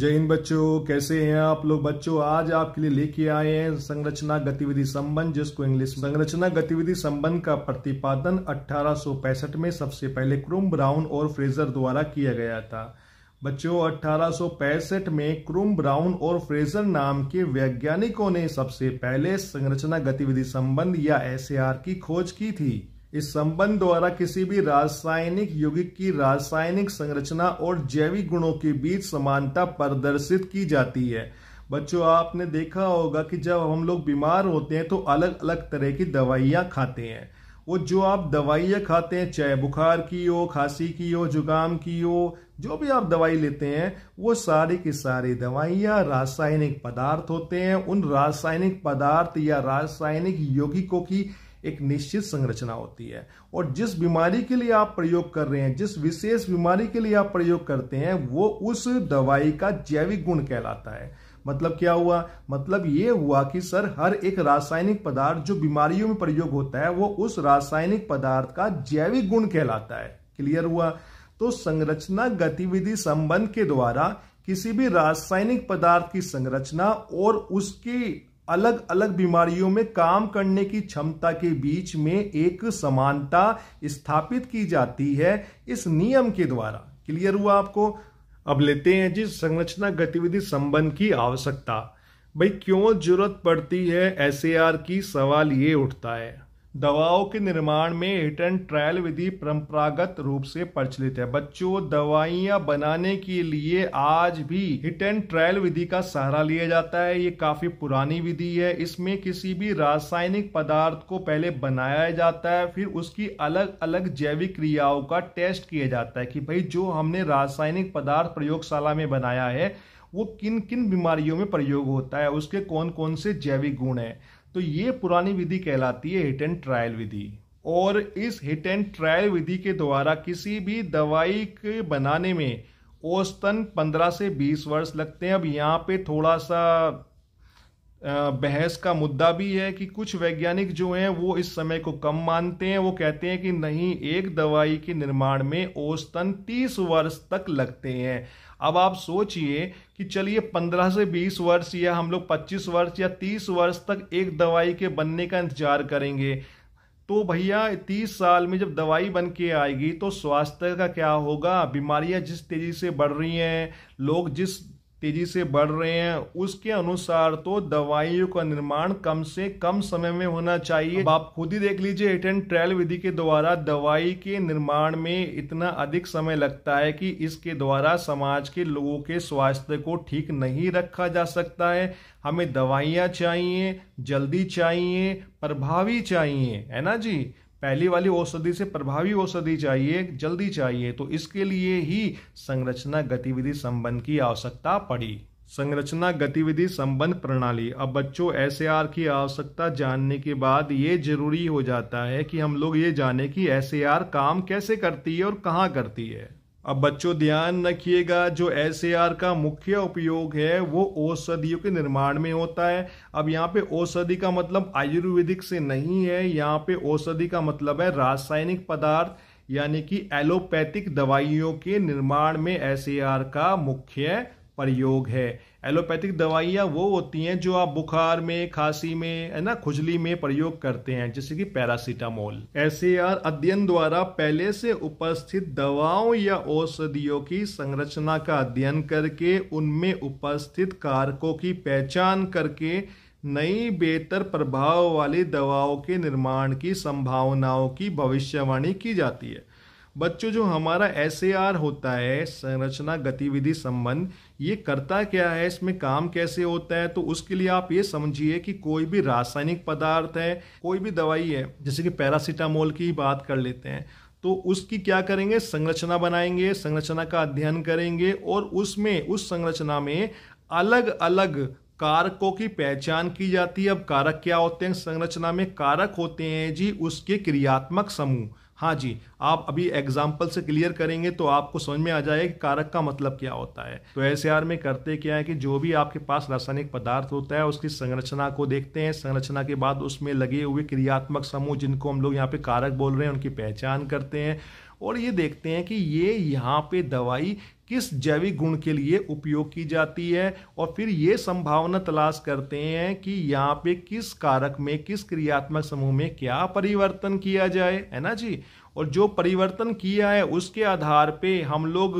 जय हिंद बच्चों कैसे हैं आप लोग बच्चों आज आपके लिए लेके आए हैं संरचना गतिविधि संबंध जिसको इंग्लिश संरचना गतिविधि संबंध का प्रतिपादन 1865 में सबसे पहले क्रूम ब्राउन और फ्रेजर द्वारा किया गया था बच्चों 1865 में क्रूम ब्राउन और फ्रेजर नाम के वैज्ञानिकों ने सबसे पहले संरचना गतिविधि संबंध या एस की खोज की थी इस संबंध द्वारा किसी भी रासायनिक यौगिक की रासायनिक संरचना और जैविक गुणों के बीच समानता प्रदर्शित की जाती है बच्चों आपने देखा होगा कि जब हम लोग बीमार होते हैं तो अलग अलग तरह की दवाइयाँ खाते हैं वो जो आप दवाइयाँ खाते हैं चाहे बुखार की हो खांसी की हो जुकाम की हो जो भी आप दवाई लेते हैं वो सारी की सारी दवाइयाँ रासायनिक पदार्थ होते हैं उन रासायनिक पदार्थ या रासायनिक यौगिकों की एक निश्चित संरचना होती है और जिस बीमारी के लिए आप प्रयोग कर रहे हैं जिस विशेष बीमारी के लिए आप प्रयोग करते हैं वो उस दवाई का जैविक गुण कहलाता है मतलब क्या हुआ मतलब ये हुआ कि सर हर एक रासायनिक पदार्थ जो बीमारियों में प्रयोग होता है वो उस रासायनिक पदार्थ का जैविक गुण कहलाता है क्लियर हुआ तो संरचना गतिविधि संबंध के द्वारा किसी भी रासायनिक पदार्थ की संरचना और उसकी अलग अलग बीमारियों में काम करने की क्षमता के बीच में एक समानता स्थापित की जाती है इस नियम के द्वारा क्लियर हुआ आपको अब लेते हैं जी संरचना गतिविधि संबंध की आवश्यकता भाई क्यों जरूरत पड़ती है एस की सवाल ये उठता है दवाओं के निर्माण में हिट एंड ट्रायल विधि परंपरागत रूप से प्रचलित है बच्चों दवाइयाँ बनाने के लिए आज भी हिट एंड ट्रायल विधि का सहारा लिया जाता है ये काफी पुरानी विधि है इसमें किसी भी रासायनिक पदार्थ को पहले बनाया जाता है फिर उसकी अलग अलग जैविक क्रियाओं का टेस्ट किया जाता है कि भाई जो हमने रासायनिक पदार्थ प्रयोगशाला में बनाया है वो किन किन बीमारियों में प्रयोग होता है उसके कौन कौन से जैविक गुण हैं तो ये पुरानी विधि कहलाती है हिट एंड ट्रायल विधि और इस हिट एंड ट्रायल विधि के द्वारा किसी भी दवाई के बनाने में औसतन 15 से 20 वर्ष लगते हैं अब यहाँ पे थोड़ा सा बहस का मुद्दा भी है कि कुछ वैज्ञानिक जो हैं वो इस समय को कम मानते हैं वो कहते हैं कि नहीं एक दवाई के निर्माण में औसतन 30 वर्ष तक लगते हैं अब आप सोचिए कि चलिए 15 से 20 वर्ष या हम लोग 25 वर्ष या 30 वर्ष तक एक दवाई के बनने का इंतजार करेंगे तो भैया तीस साल में जब दवाई बन के आएगी तो स्वास्थ्य का क्या होगा बीमारियां जिस तेज़ी से बढ़ रही हैं लोग जिस तेजी से बढ़ रहे हैं उसके अनुसार तो दवाइयों का निर्माण कम से कम समय में होना चाहिए आप खुद ही देख लीजिए एट एंड ट्रायल विधि के द्वारा दवाई के निर्माण में इतना अधिक समय लगता है कि इसके द्वारा समाज के लोगों के स्वास्थ्य को ठीक नहीं रखा जा सकता है हमें दवाइयाँ चाहिए जल्दी चाहिए प्रभावी चाहिए है ना जी पहली वाली औषधि से प्रभावी औषधि चाहिए जल्दी चाहिए तो इसके लिए ही संरचना गतिविधि संबंध की आवश्यकता पड़ी संरचना गतिविधि संबंध प्रणाली अब बच्चों एस की आवश्यकता जानने के बाद ये जरूरी हो जाता है कि हम लोग ये जाने कि एस काम कैसे करती है और कहाँ करती है अब बच्चों ध्यान रखिएगा जो एस का मुख्य उपयोग है वो औषधियों के निर्माण में होता है अब यहाँ पे औषधि का मतलब आयुर्वेदिक से नहीं है यहाँ पे औषधि का मतलब है रासायनिक पदार्थ यानी कि एलोपैथिक दवाइयों के निर्माण में एस का मुख्य प्रयोग है एलोपैथिक दवाइयाँ वो होती हैं जो आप बुखार में खांसी में है ना खुजली में प्रयोग करते हैं जैसे कि पैरासीटामोल ऐसे यार अध्ययन द्वारा पहले से उपस्थित दवाओं या औषधियों की संरचना का अध्ययन करके उनमें उपस्थित कारकों की पहचान करके नई बेहतर प्रभाव वाली दवाओं के निर्माण की संभावनाओं की भविष्यवाणी की जाती है बच्चों जो हमारा एस होता है संरचना गतिविधि संबंध ये करता क्या है इसमें काम कैसे होता है तो उसके लिए आप ये समझिए कि कोई भी रासायनिक पदार्थ है कोई भी दवाई है जैसे कि पैरासीटामोल की बात कर लेते हैं तो उसकी क्या करेंगे संरचना बनाएंगे संरचना का अध्ययन करेंगे और उसमें उस संरचना में अलग अलग कारकों की पहचान की जाती है अब कारक क्या होते हैं संरचना में कारक होते हैं जी उसके क्रियात्मक समूह हाँ जी आप अभी एग्जाम्पल से क्लियर करेंगे तो आपको समझ में आ जाए कि कारक का मतलब क्या होता है तो एस में करते क्या है कि जो भी आपके पास रासायनिक पदार्थ होता है उसकी संरचना को देखते हैं संरचना के बाद उसमें लगे हुए क्रियात्मक समूह जिनको हम लोग यहाँ पे कारक बोल रहे हैं उनकी पहचान करते हैं और ये देखते हैं कि ये यहाँ पे दवाई किस जैविक गुण के लिए उपयोग की जाती है और फिर ये संभावना तलाश करते हैं कि यहाँ पे किस कारक में किस क्रियात्मक समूह में क्या परिवर्तन किया जाए है ना जी और जो परिवर्तन किया है उसके आधार पे हम लोग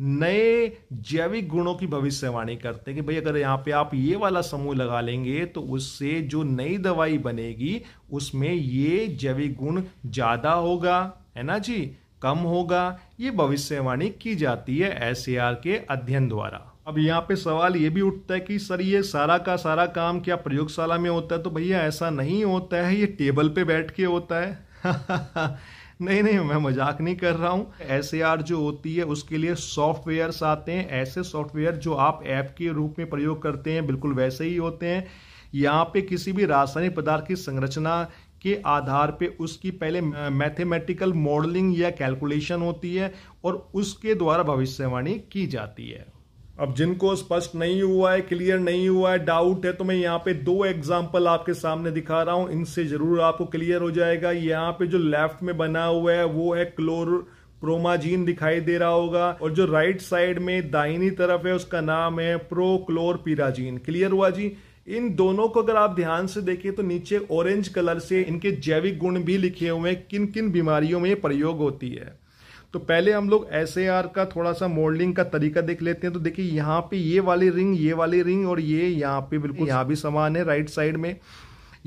नए जैविक गुणों की भविष्यवाणी करते हैं कि भाई अगर यहाँ पे आप ये वाला समूह लगा लेंगे तो उससे जो नई दवाई बनेगी उसमें ये जैविक गुण ज़्यादा होगा है ना जी कम होगा ये भविष्यवाणी की जाती है एस के अध्ययन द्वारा अब यहाँ पे सवाल ये भी उठता है कि सर ये सारा का सारा काम क्या प्रयोगशाला में होता है तो भैया ऐसा नहीं होता है ये टेबल पे बैठ के होता है नहीं नहीं मैं मजाक नहीं कर रहा हूँ एस जो होती है उसके लिए सॉफ्टवेयर्स आते हैं ऐसे सॉफ्टवेयर जो आप ऐप के रूप में प्रयोग करते हैं बिल्कुल वैसे ही होते हैं यहाँ पे किसी भी रासायनिक पदार्थ की संरचना के आधार पे उसकी पहले मैथमेटिकल मॉडलिंग या कैलकुलेशन होती है और उसके द्वारा भविष्यवाणी की जाती है अब जिनको स्पष्ट नहीं हुआ है क्लियर नहीं हुआ है डाउट है तो मैं यहाँ पे दो एग्जाम्पल आपके सामने दिखा रहा हूँ इनसे जरूर आपको क्लियर हो जाएगा यहाँ पे जो लेफ्ट में बना हुआ है वो है क्लोर प्रोमाजीन दिखाई दे रहा होगा और जो राइट साइड में दाहिनी तरफ है उसका नाम है प्रोक्लोरपिराजीन क्लियर हुआ जी इन दोनों को अगर आप ध्यान से देखें तो नीचे ऑरेंज कलर से इनके जैविक गुण भी लिखे हुए हैं किन किन बीमारियों में ये प्रयोग होती है तो पहले हम लोग एस का थोड़ा सा मोल्डिंग का तरीका देख लेते हैं तो देखिए यहाँ पे ये वाली रिंग ये वाली रिंग और ये यहाँ पे बिल्कुल यहाँ भी समान है राइट साइड में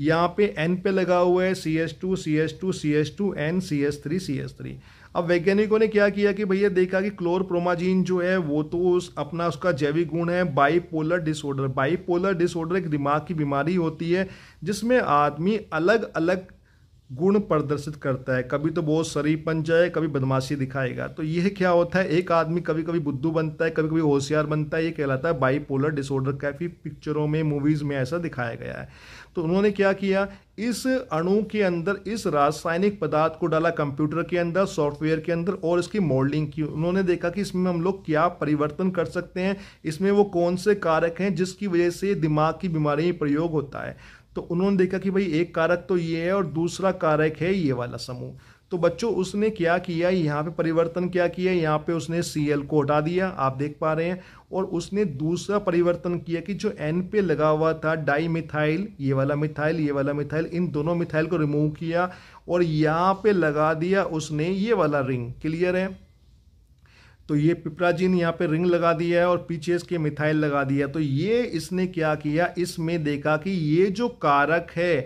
यहाँ पे एन पे लगा हुआ है C S two C S two C S two and C S three C S three अब वैज्ञानिकों ने क्या किया कि भैया देखा कि क्लोर प्रोमाजीन जो है वो तो उस अपना उसका जैविक गुण है बाईपोलर डिसऑर्डर बाईपोलर डिसऑर्डर एक दिमाग की बीमारी होती है जिसमें आदमी अलग अलग गुण प्रदर्शित करता है कभी तो बहुत बन जाए कभी बदमाशी दिखाएगा तो यह क्या होता है एक आदमी कभी कभी बुद्धू बनता है कभी कभी होशियार बनता है ये कहलाता है बाईपोलर डिसऑर्डर काफ़ी पिक्चरों में मूवीज़ में ऐसा दिखाया गया है तो उन्होंने क्या किया इस अणु के अंदर इस रासायनिक पदार्थ को डाला कंप्यूटर के अंदर सॉफ्टवेयर के अंदर और इसकी मॉडलिंग की उन्होंने देखा कि इसमें हम लोग क्या परिवर्तन कर सकते हैं इसमें वो कौन से कारक हैं जिसकी वजह से दिमाग की बीमारी प्रयोग होता है तो उन्होंने देखा कि भाई एक कारक तो ये है और दूसरा कारक है ये वाला समूह तो बच्चों उसने क्या किया यहाँ पे परिवर्तन क्या किया यहाँ पे उसने सी एल को हटा दिया आप देख पा रहे हैं और उसने दूसरा परिवर्तन किया कि जो एन पे लगा हुआ था डाई मिथाइल ये वाला मिथाइल ये वाला मिथाइल इन दोनों मिथाइल को रिमूव किया और यहाँ पे लगा दिया उसने ये वाला रिंग क्लियर है तो ये पिपराजीन यहाँ पे रिंग लगा दिया है और पीछे इसके मिथाइल लगा दिया तो ये इसने क्या किया इसमें देखा कि ये जो कारक है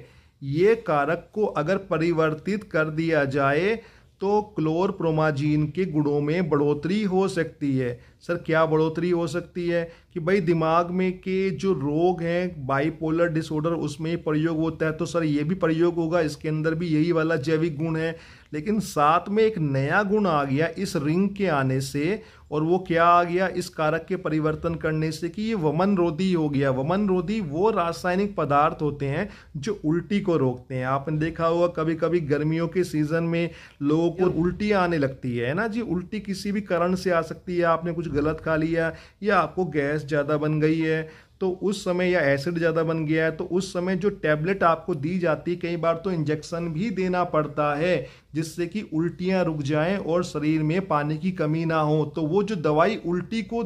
ये कारक को अगर परिवर्तित कर दिया जाए तो क्लोरप्रोमाजीन के गुणों में बढ़ोतरी हो सकती है सर क्या बढ़ोतरी हो सकती है कि भाई दिमाग में के जो रोग हैं बाइपोलर डिसऑर्डर उसमें प्रयोग होता है तो सर ये भी प्रयोग होगा इसके अंदर भी यही वाला जैविक गुण है लेकिन साथ में एक नया गुण आ गया इस रिंग के आने से और वो क्या आ गया इस कारक के परिवर्तन करने से कि ये वमन रोधी हो गया वमन रोधी वो रासायनिक पदार्थ होते हैं जो उल्टी को रोकते हैं आपने देखा होगा कभी कभी गर्मियों के सीजन में लोगों को उल्टी आने लगती है ना जी उल्टी किसी भी कारण से आ सकती है आपने कुछ गलत खा लिया या आपको गैस ज़्यादा बन गई है तो उस समय या एसिड ज़्यादा बन गया है तो उस समय जो टैबलेट आपको दी जाती है कई बार तो इंजेक्शन भी देना पड़ता है जिससे कि उल्टियाँ रुक जाएँ और शरीर में पानी की कमी ना हो तो वो जो दवाई उल्टी को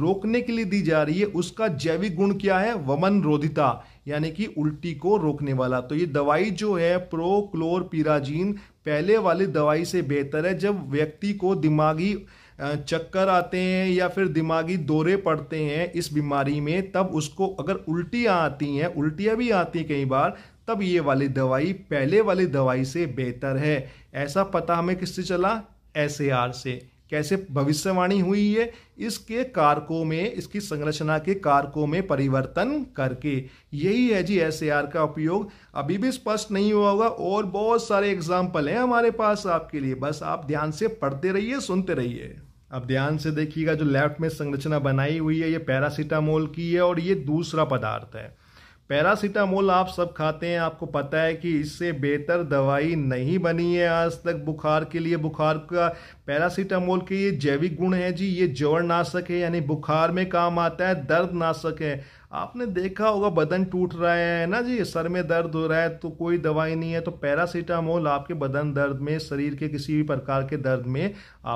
रोकने के लिए दी जा रही है उसका जैविक गुण क्या है वमन रोधिता यानी कि उल्टी को रोकने वाला तो ये दवाई जो है प्रोक्लोरपीराजीन पहले वाली दवाई से बेहतर है जब व्यक्ति को दिमागी चक्कर आते हैं या फिर दिमागी दौरे पड़ते हैं इस बीमारी में तब उसको अगर उल्टियाँ आती हैं उल्टियाँ भी आती हैं कई बार तब ये वाली दवाई पहले वाली दवाई से बेहतर है ऐसा पता हमें किससे चला एस से कैसे भविष्यवाणी हुई है इसके कारकों में इसकी संरचना के कारकों में परिवर्तन करके यही है जी एस का उपयोग अभी भी स्पष्ट नहीं हुआ होगा और बहुत सारे एग्जाम्पल हैं हमारे पास आपके लिए बस आप ध्यान से पढ़ते रहिए सुनते रहिए अब ध्यान से देखिएगा जो लेफ्ट में संरचना बनाई हुई है ये पैरासीटामोल की है और ये दूसरा पदार्थ है पैरासीटामोल आप सब खाते हैं आपको पता है कि इससे बेहतर दवाई नहीं बनी है आज तक बुखार के लिए बुखार का पैरासीटामोल के ये जैविक गुण है जी ये जवर नाशक है यानी बुखार में काम आता है दर्द नाशक है आपने देखा होगा बदन टूट रहा है ना जी सर में दर्द हो रहा है तो कोई दवाई नहीं है तो पैरासीटामोल आपके बदन दर्द में शरीर के किसी भी प्रकार के दर्द में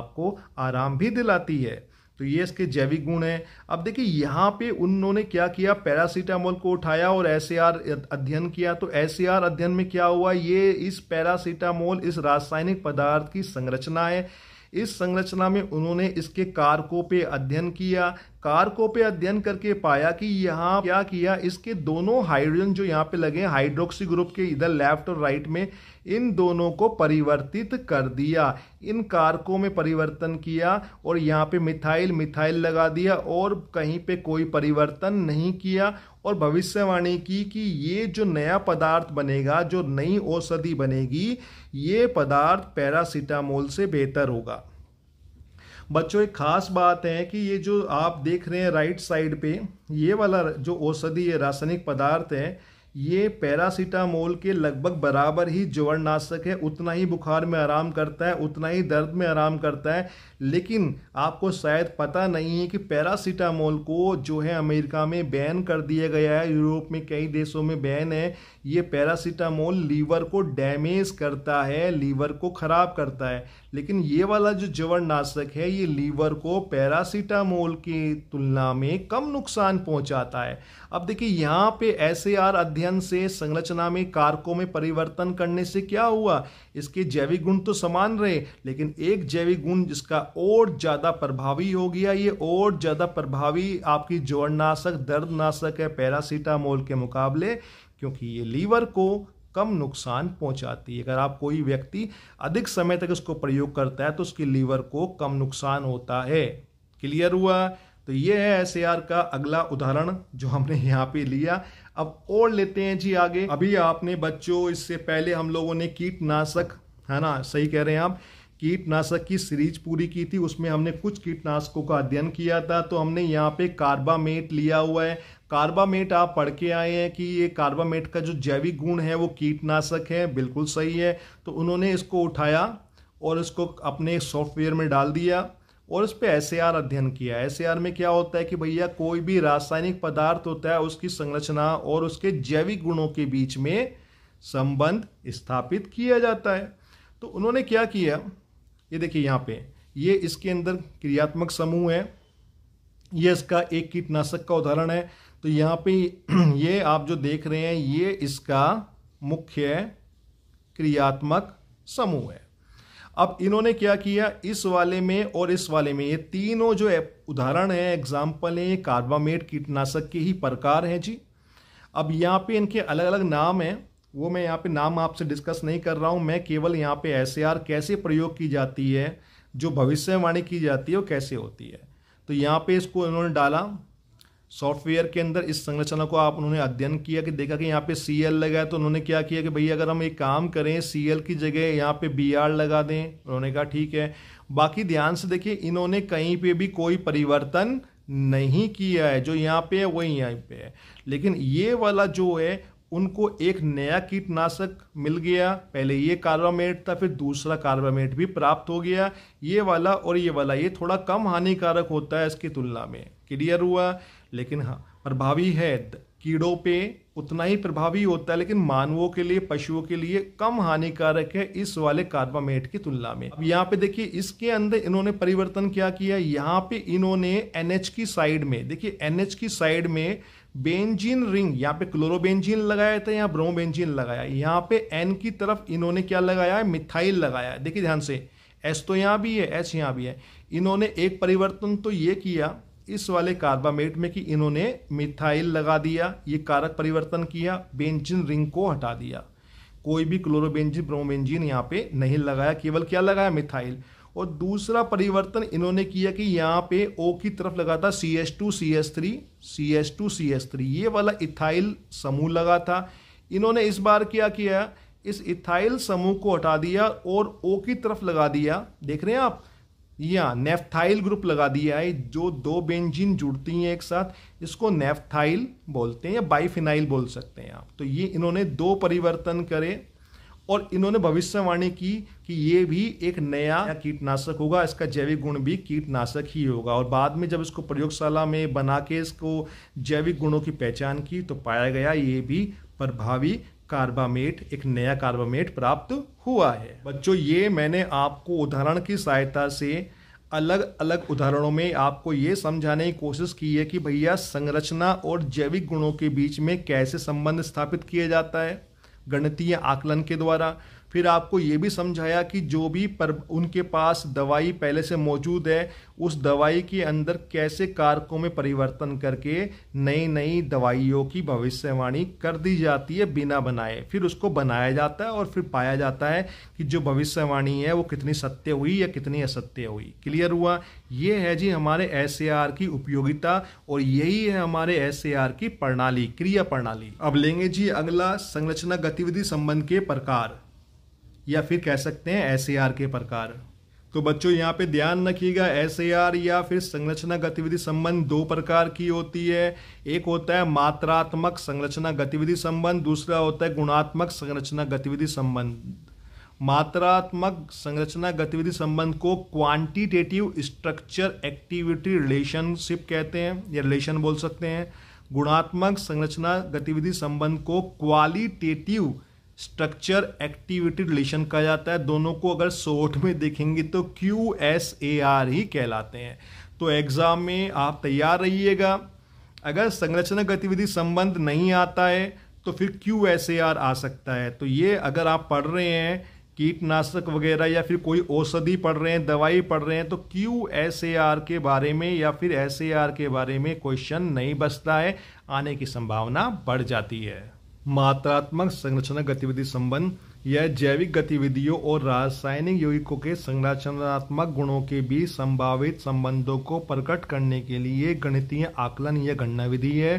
आपको आराम भी दिलाती है तो ये इसके जैविक गुण हैं अब देखिए यहाँ पे उन्होंने क्या किया पैरासीटामोल को उठाया और एस अध्ययन किया तो एस अध्ययन में क्या हुआ ये इस पैरासीटामोल इस रासायनिक पदार्थ की संरचना है इस संरचना में उन्होंने इसके कारकों पे अध्ययन किया कारकों पे अध्ययन करके पाया कि यहाँ क्या किया इसके दोनों हाइड्रोजन जो यहाँ पे लगे हाइड्रोक्सी ग्रुप के इधर लेफ्ट और राइट में इन दोनों को परिवर्तित कर दिया इन कारकों में परिवर्तन किया और यहाँ पे मिथाइल मिथाइल लगा दिया और कहीं पे कोई परिवर्तन नहीं किया और भविष्यवाणी की कि ये जो नया पदार्थ बनेगा जो नई औषधि बनेगी ये पदार्थ पैरासीटामोल से बेहतर होगा बच्चों एक खास बात है कि ये जो आप देख रहे हैं राइट साइड पे ये वाला जो औषधि ये रासायनिक पदार्थ है ये पैरासीटामोल के लगभग बराबर ही जवरनाशक है उतना ही बुखार में आराम करता है उतना ही दर्द में आराम करता है लेकिन आपको शायद पता नहीं है कि पैरासीटामोल को जो है अमेरिका में बैन कर दिया गया है यूरोप में कई देशों में बैन है ये पैरासीटामोल लीवर को डैमेज करता है लीवर को ख़राब करता है लेकिन ये वाला जो जवरनाशक है ये लीवर को पैरासीटामोल की तुलना में कम नुकसान पहुंचाता है अब देखिए यहाँ पे एस अध्ययन से संरचना में कारकों में परिवर्तन करने से क्या हुआ इसके जैविक गुण तो समान रहे लेकिन एक जैविक गुण जिसका और ज़्यादा प्रभावी हो गया ये और ज़्यादा प्रभावी आपकी जवरनाशक दर्दनाशक है पैरासीटामोल के मुकाबले क्योंकि ये लीवर को कम नुकसान पहुंचाती है अगर आप कोई व्यक्ति अधिक समय तक इसको प्रयोग करता है तो उसकी लीवर को कम नुकसान होता है क्लियर हुआ तो ये है एस का अगला उदाहरण जो हमने यहाँ पे लिया अब और लेते हैं जी आगे अभी आपने बच्चों इससे पहले हम लोगों ने कीटनाशक है ना सही कह रहे हैं आप कीटनाशक की सीरीज पूरी की थी उसमें हमने कुछ कीटनाशकों का अध्ययन किया था तो हमने यहाँ पे कार्बामेट लिया हुआ है कार्बामेट आप पढ़ के आए हैं कि ये कार्बामेट का जो जैविक गुण है वो कीटनाशक है बिल्कुल सही है तो उन्होंने इसको उठाया और इसको अपने सॉफ्टवेयर में डाल दिया और इस पर एस अध्ययन किया एस में क्या होता है कि भैया कोई भी रासायनिक पदार्थ होता है उसकी संरचना और उसके जैविक गुणों के बीच में संबंध स्थापित किया जाता है तो उन्होंने क्या किया ये देखिए यहाँ पे ये इसके अंदर क्रियात्मक समूह है ये इसका एक कीटनाशक का उदाहरण है तो यहाँ पे ये आप जो देख रहे हैं ये इसका मुख्य क्रियात्मक समूह है अब इन्होंने क्या किया इस वाले में और इस वाले में ये तीनों जो उदाहरण है एग्जाम्पल हैं कार्बामेट कीटनाशक के ही प्रकार हैं जी अब यहाँ पे इनके अलग अलग नाम हैं वो मैं यहाँ पे नाम आपसे डिस्कस नहीं कर रहा हूँ मैं केवल यहाँ पे एस कैसे प्रयोग की जाती है जो भविष्यवाणी की जाती है वो कैसे होती है तो यहाँ पे इसको इन्होंने डाला सॉफ्टवेयर के अंदर इस संरचना को आप उन्होंने अध्ययन किया कि देखा कि यहाँ पे सी एल लगा है तो उन्होंने क्या किया कि भाई अगर हम एक काम करें सी एल की जगह यहाँ पे बी आर लगा दें उन्होंने कहा ठीक है बाकी ध्यान से देखिए इन्होंने कहीं पे भी कोई परिवर्तन नहीं किया है जो यहाँ पे है वही यहाँ पे है लेकिन ये वाला जो है उनको एक नया कीटनाशक मिल गया पहले ये कार्बामेट था फिर दूसरा कार्बामेट भी प्राप्त हो गया ये वाला और ये वाला ये थोड़ा कम हानिकारक होता है इसकी तुलना में क्लियर हुआ लेकिन हाँ प्रभावी है कीड़ों पे उतना ही प्रभावी होता है लेकिन मानवों के लिए पशुओं के लिए कम हानिकारक है इस वाले कार्बामेट की तुलना में अब यहाँ पे देखिए इसके अंदर इन्होंने परिवर्तन क्या किया यहाँ पे इन्होंने एनएच की साइड में देखिए एनएच की साइड में बेंजीन रिंग यहाँ पे क्लोरोबेंजीन लगाया था यहाँ ब्रोमोबेंजीन लगाया यहाँ पे एन की तरफ इन्होंने क्या लगाया है मिथाइल लगाया है देखिए ध्यान से एस तो यहाँ भी है एच यहाँ भी है इन्होंने एक परिवर्तन तो ये किया इस वाले कार्बामेट में कि इन्होंने मिथाइल लगा दिया ये कारक परिवर्तन किया बेंजिन रिंग को हटा दिया कोई भी क्लोरोबेंजिन ब्रोमोबेंजिन यहाँ पे नहीं लगाया केवल क्या लगाया मिथाइल और दूसरा परिवर्तन इन्होंने किया कि यहाँ पे ओ की तरफ लगा था C S two C S three C S two C S three ये वाला इथाइल समूह लगा था इन्होंने इस बार क्या किया इस इथाइल समूह को हटा दिया और ओ की तरफ लगा दिया देख रहे हैं आप यहाँ नेफ्थाइल ग्रुप लगा दिया है जो दो बेंजीन जुड़ती हैं एक साथ इसको नेफ्थाइल बोलते हैं या बाईफिनाइल बोल सकते हैं आप तो ये इन्होंने दो परिवर्तन करे और इन्होंने भविष्यवाणी की कि ये भी एक नया कीटनाशक होगा इसका जैविक गुण भी कीटनाशक ही होगा और बाद में जब इसको प्रयोगशाला में बना के इसको जैविक गुणों की पहचान की तो पाया गया ये भी प्रभावी कार्बामेट एक नया कार्बामेट प्राप्त हुआ है बच्चों ये मैंने आपको उदाहरण की सहायता से अलग अलग उदाहरणों में आपको ये समझाने की कोशिश की है कि भैया संरचना और जैविक गुणों के बीच में कैसे संबंध स्थापित किया जाता है गणितीय आकलन के द्वारा फिर आपको ये भी समझाया कि जो भी पर उनके पास दवाई पहले से मौजूद है उस दवाई के अंदर कैसे कारकों में परिवर्तन करके नई नई दवाइयों की भविष्यवाणी कर दी जाती है बिना बनाए फिर उसको बनाया जाता है और फिर पाया जाता है कि जो भविष्यवाणी है वो कितनी सत्य हुई या कितनी असत्य हुई क्लियर हुआ ये है जी हमारे एस की उपयोगिता और यही है हमारे एस की प्रणाली क्रिया प्रणाली अब लेंगे जी अगला संरचना गतिविधि संबंध के प्रकार या फिर कह सकते हैं एस के प्रकार तो बच्चों यहाँ पे ध्यान रखिएगा एस या फिर संरचना गतिविधि संबंध दो प्रकार की होती है एक होता है मात्रात्मक संरचना गतिविधि संबंध दूसरा होता है गुणात्मक संरचना गतिविधि संबंध मात्रात्मक संरचना गतिविधि संबंध को क्वांटिटेटिव स्ट्रक्चर एक्टिविटी रिलेशनशिप कहते हैं या रिलेशन बोल सकते हैं गुणात्मक संरचना गतिविधि संबंध को क्वालिटेटिव स्ट्रक्चर एक्टिविटी रिलेशन कहा जाता है दोनों को अगर शॉर्ट में देखेंगे तो क्यू एस ए आर ही कहलाते हैं तो एग्ज़ाम में आप तैयार रहिएगा अगर संरचना गतिविधि संबंध नहीं आता है तो फिर क्यू एस ए आर आ सकता है तो ये अगर आप पढ़ रहे हैं कीटनाशक वगैरह या फिर कोई औषधि पढ़ रहे हैं दवाई पढ़ रहे हैं तो क्यू एस ए आर के बारे में या फिर एस ए आर के बारे में क्वेश्चन नहीं बचता है आने की संभावना बढ़ जाती है मात्रात्मक संरचना गतिविधि संबंध यह जैविक गतिविधियों और रासायनिक यौगिकों के संरचनात्मक गुणों के बीच संभावित संबंधों को प्रकट करने के लिए गणितीय आकलन या गणना विधि है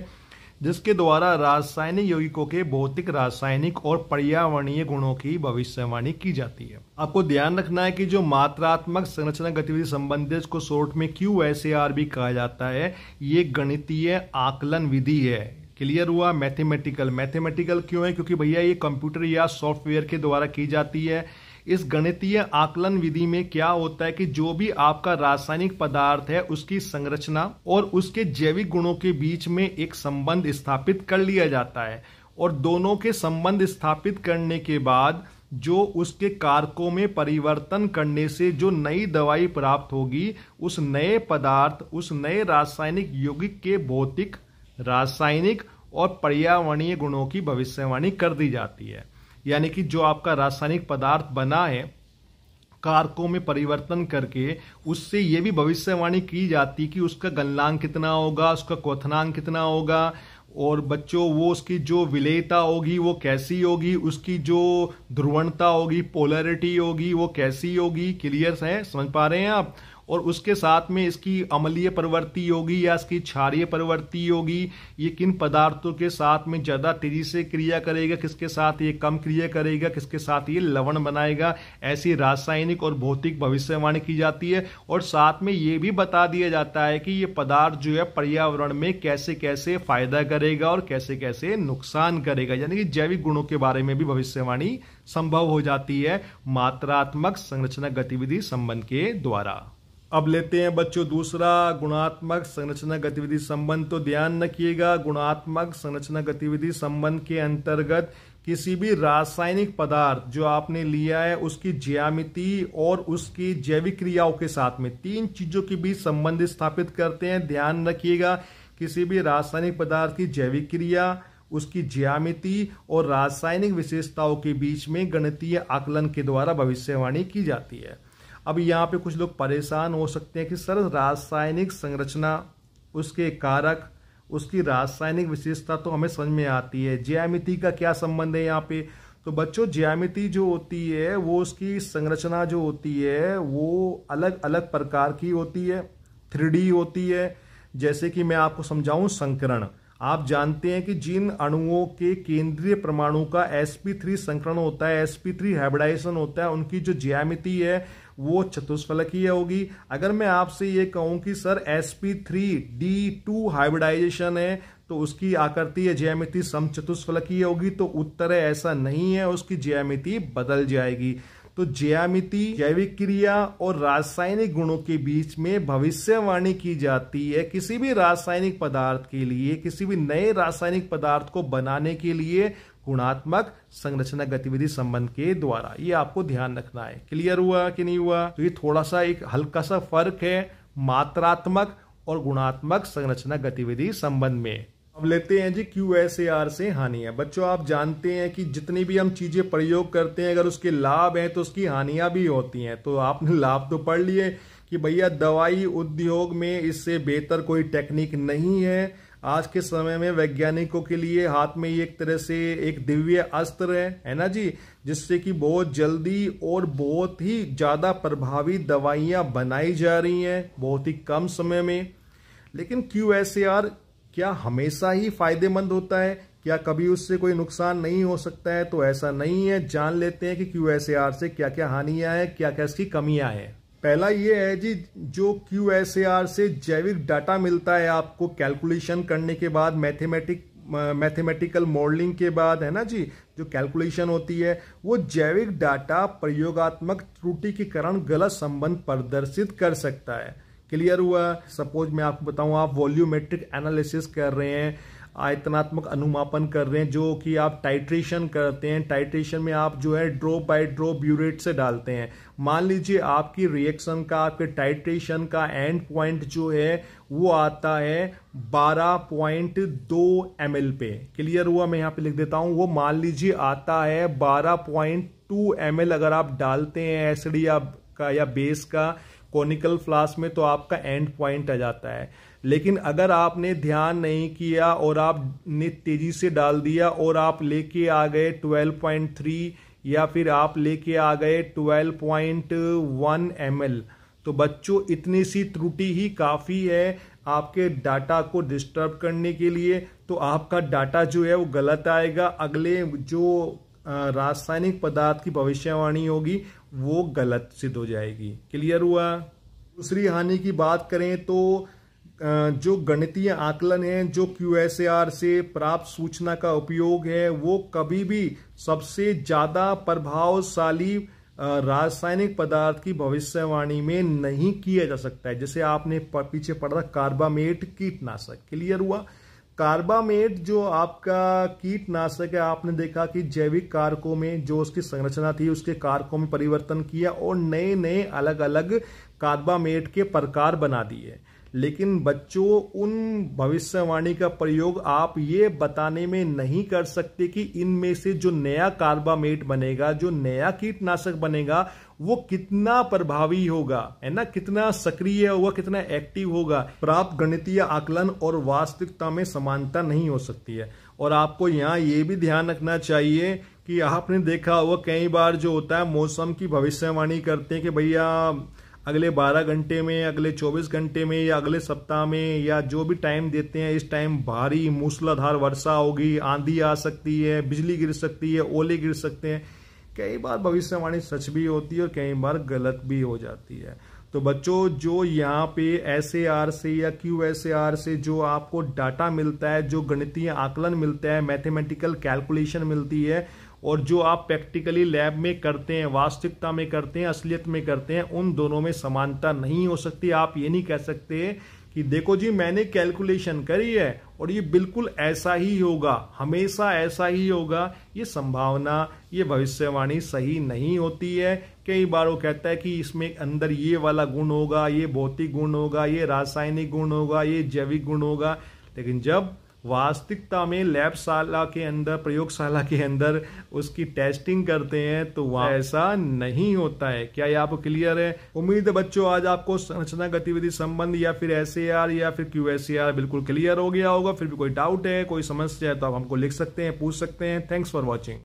जिसके द्वारा रासायनिक यौगिकों के भौतिक रासायनिक और पर्यावरणीय गुणों की भविष्यवाणी की जाती है आपको ध्यान रखना है कि जो मात्रात्मक संरचना गतिविधि है उसको शोर्ट में क्यू एस ए आर भी कहा जाता है ये गणितीय आकलन विधि है क्लियर हुआ मैथमेटिकल मैथमेटिकल क्यों है क्योंकि भैया ये कंप्यूटर या सॉफ्टवेयर के द्वारा की जाती है इस गणितीय आकलन विधि में क्या होता है कि जो भी आपका रासायनिक पदार्थ है उसकी संरचना और उसके जैविक गुणों के बीच में एक संबंध स्थापित कर लिया जाता है और दोनों के संबंध स्थापित करने के बाद जो उसके कारकों में परिवर्तन करने से जो नई दवाई प्राप्त होगी उस नए पदार्थ उस नए रासायनिक यौगिक के भौतिक रासायनिक और पर्यावरणीय गुणों की भविष्यवाणी कर दी जाती है यानी कि जो आपका रासायनिक पदार्थ बना है कारकों में परिवर्तन करके उससे ये भी भविष्यवाणी की जाती कि उसका गलनांक कितना होगा उसका क्वथनांक कितना होगा और बच्चों वो उसकी जो विलेयता होगी वो कैसी होगी उसकी जो ध्रुवणता होगी पोलरिटी होगी वो कैसी होगी क्लियर है समझ पा रहे हैं आप और उसके साथ में इसकी अमलीय प्रवृत्ति होगी या इसकी क्षारीय प्रवृत्ति होगी ये किन पदार्थों के साथ में ज़्यादा तेजी से क्रिया करेगा किसके साथ ये कम क्रिया करेगा किसके साथ ये लवण बनाएगा ऐसी रासायनिक और भौतिक भविष्यवाणी की जाती है और साथ में ये भी बता दिया जाता है कि ये पदार्थ जो है पर्यावरण में कैसे कैसे फायदा करेगा और कैसे कैसे नुकसान करेगा यानी कि जैविक गुणों के बारे में भी भविष्यवाणी संभव हो जाती है मात्रात्मक संरचना गतिविधि संबंध के द्वारा अब लेते हैं बच्चों दूसरा गुणात्मक संरचना गतिविधि संबंध तो ध्यान रखिएगा गुणात्मक संरचना गतिविधि संबंध के अंतर्गत किसी भी रासायनिक पदार्थ जो आपने लिया है उसकी ज्यामिति और उसकी जैविक क्रियाओं के साथ में तीन चीजों के बीच संबंध स्थापित करते हैं ध्यान रखिएगा किसी भी रासायनिक पदार्थ की जैविक क्रिया उसकी ज्यामिति और रासायनिक विशेषताओं के बीच में गणितीय आकलन के द्वारा भविष्यवाणी की जाती है अब यहाँ पे कुछ लोग परेशान हो सकते हैं कि सर रासायनिक संरचना उसके कारक उसकी रासायनिक विशेषता तो हमें समझ में आती है ज्यामिति का क्या संबंध है यहाँ पे तो बच्चों ज्यामिति जो होती है वो उसकी संरचना जो होती है वो अलग अलग प्रकार की होती है थ्री होती है जैसे कि मैं आपको समझाऊं संकरण आप जानते हैं कि जिन अणुओं के केंद्रीय परमाणु का sp3 संकरण होता है sp3 थ्री होता है उनकी जो ज्यामिति है वो चतुष्फलकीय होगी अगर मैं आपसे ये कहूँ कि sir S P three D two hybridization है तो उसकी आकृति या ज्यामिति समचतुष्फलकीय होगी तो उत्तर है ऐसा नहीं है उसकी ज्यामिति बदल जाएगी तो ज्यामिति जैविक क्रिया और रासायनिक गुणों के बीच में भविष्यवाणी की जाती है किसी भी रासायनिक पदार्थ के लिए किसी भी नए रासायनिक पदार्थ को बनाने के लिए गुणात्मक संरचना गतिविधि संबंध के द्वारा ये आपको ध्यान रखना है क्लियर हुआ कि नहीं हुआ तो ये थोड़ा सा एक हल्का सा फर्क है मात्रात्मक और गुणात्मक संरचना गतिविधि संबंध में अब लेते हैं G Q S A R से हानियां बच्चों आप जानते हैं कि जितनी भी हम चीजें प्रयोग करते हैं अगर उसके लाभ हैं तो उसकी हानियां भी होती हैं तो आपने लाभ तो पढ़ लिए कि भैया दवाई उद्योग में इससे बेहतर कोई टेक्निक नहीं है आज के समय में वैज्ञानिकों के लिए हाथ में ये एक तरह से एक दिव्य अस्त्र है है ना जी जिससे कि बहुत जल्दी और बहुत ही ज़्यादा प्रभावी दवाइयाँ बनाई जा रही हैं बहुत ही कम समय में लेकिन क्यू क्या हमेशा ही फायदेमंद होता है क्या कभी उससे कोई नुकसान नहीं हो सकता है तो ऐसा नहीं है जान लेते हैं कि क्यू से क्या क्या हानियाँ हैं क्या क्या इसकी कमियाँ हैं पहला ये है जी जो क्यू एस ए आर से जैविक डाटा मिलता है आपको कैलकुलेशन करने के बाद मैथमेटिक मैथमेटिकल मॉडलिंग के बाद है ना जी जो कैलकुलेशन होती है वो जैविक डाटा प्रयोगात्मक त्रुटि के कारण गलत संबंध प्रदर्शित कर सकता है क्लियर हुआ सपोज मैं आपको बताऊं आप वॉल्यूमेट्रिक एनालिसिस कर रहे हैं आयतनात्मक अनुमापन कर रहे हैं जो कि आप टाइट्रेशन करते हैं टाइट्रेशन में आप जो है ड्रॉप बाय ड्रॉप यूरेट से डालते हैं मान लीजिए आपकी रिएक्शन का आपके टाइट्रेशन का एंड पॉइंट जो है वो आता है 12.2 पॉइंट पे क्लियर हुआ मैं यहाँ पे लिख देता हूँ वो मान लीजिए आता है 12.2 पॉइंट अगर आप डालते हैं एसिड या का या बेस का कॉनिकल फ्लास्क में तो आपका एंड पॉइंट आ जाता है लेकिन अगर आपने ध्यान नहीं किया और आपने तेज़ी से डाल दिया और आप लेके आ गए 12.3 या फिर आप लेके आ गए 12.1 पॉइंट तो बच्चों इतनी सी त्रुटि ही काफ़ी है आपके डाटा को डिस्टर्ब करने के लिए तो आपका डाटा जो है वो गलत आएगा अगले जो रासायनिक पदार्थ की भविष्यवाणी होगी वो गलत सिद्ध हो जाएगी क्लियर हुआ दूसरी हानि की बात करें तो जो गणितीय आकलन है जो क्यू से प्राप्त सूचना का उपयोग है वो कभी भी सबसे ज़्यादा प्रभावशाली रासायनिक पदार्थ की भविष्यवाणी में नहीं किया जा सकता है जैसे आपने पीछे पढ़ा था कार्बामेट कीटनाशक क्लियर हुआ कार्बामेट जो आपका कीटनाशक है आपने देखा कि जैविक कारकों में जो उसकी संरचना थी उसके कारकों में परिवर्तन किया और नए नए अलग अलग कार्बामेट के प्रकार बना दिए लेकिन बच्चों उन भविष्यवाणी का प्रयोग आप ये बताने में नहीं कर सकते कि इनमें से जो नया कार्बामेट बनेगा जो नया कीटनाशक बनेगा वो कितना प्रभावी होगा है ना कितना सक्रिय होगा कितना एक्टिव होगा प्राप्त गणितीय आकलन और वास्तविकता में समानता नहीं हो सकती है और आपको यहाँ ये भी ध्यान रखना चाहिए कि आपने देखा होगा कई बार जो होता है मौसम की भविष्यवाणी करते हैं कि भैया अगले 12 घंटे में अगले 24 घंटे में या अगले सप्ताह में या जो भी टाइम देते हैं इस टाइम भारी मूसलाधार वर्षा होगी आंधी आ सकती है बिजली गिर सकती है ओले गिर सकते हैं कई बार भविष्यवाणी सच भी होती है और कई बार गलत भी हो जाती है तो बच्चों जो यहाँ पे एस से या क्यू से जो आपको डाटा मिलता है जो गणितीय आकलन मिलता है मैथमेटिकल कैलकुलेशन मिलती है और जो आप प्रैक्टिकली लैब में करते हैं वास्तविकता में करते हैं असलियत में करते हैं उन दोनों में समानता नहीं हो सकती आप ये नहीं कह सकते कि देखो जी मैंने कैलकुलेशन करी है और ये बिल्कुल ऐसा ही होगा हमेशा ऐसा ही होगा ये संभावना ये भविष्यवाणी सही नहीं होती है कई बार वो कहता है कि इसमें अंदर ये वाला गुण होगा ये भौतिक गुण होगा ये रासायनिक गुण होगा ये जैविक गुण होगा लेकिन जब वास्तविकता में लैबशाला के अंदर प्रयोगशाला के अंदर उसकी टेस्टिंग करते हैं तो वहाँ ऐसा नहीं होता है क्या ये आपको क्लियर है उम्मीद है बच्चों आज आपको संरचना गतिविधि संबंध या फिर एस या फिर क्यू बिल्कुल क्लियर हो गया होगा फिर भी कोई डाउट है कोई समस्या है तो आप हमको लिख सकते हैं पूछ सकते हैं थैंक्स फॉर वॉचिंग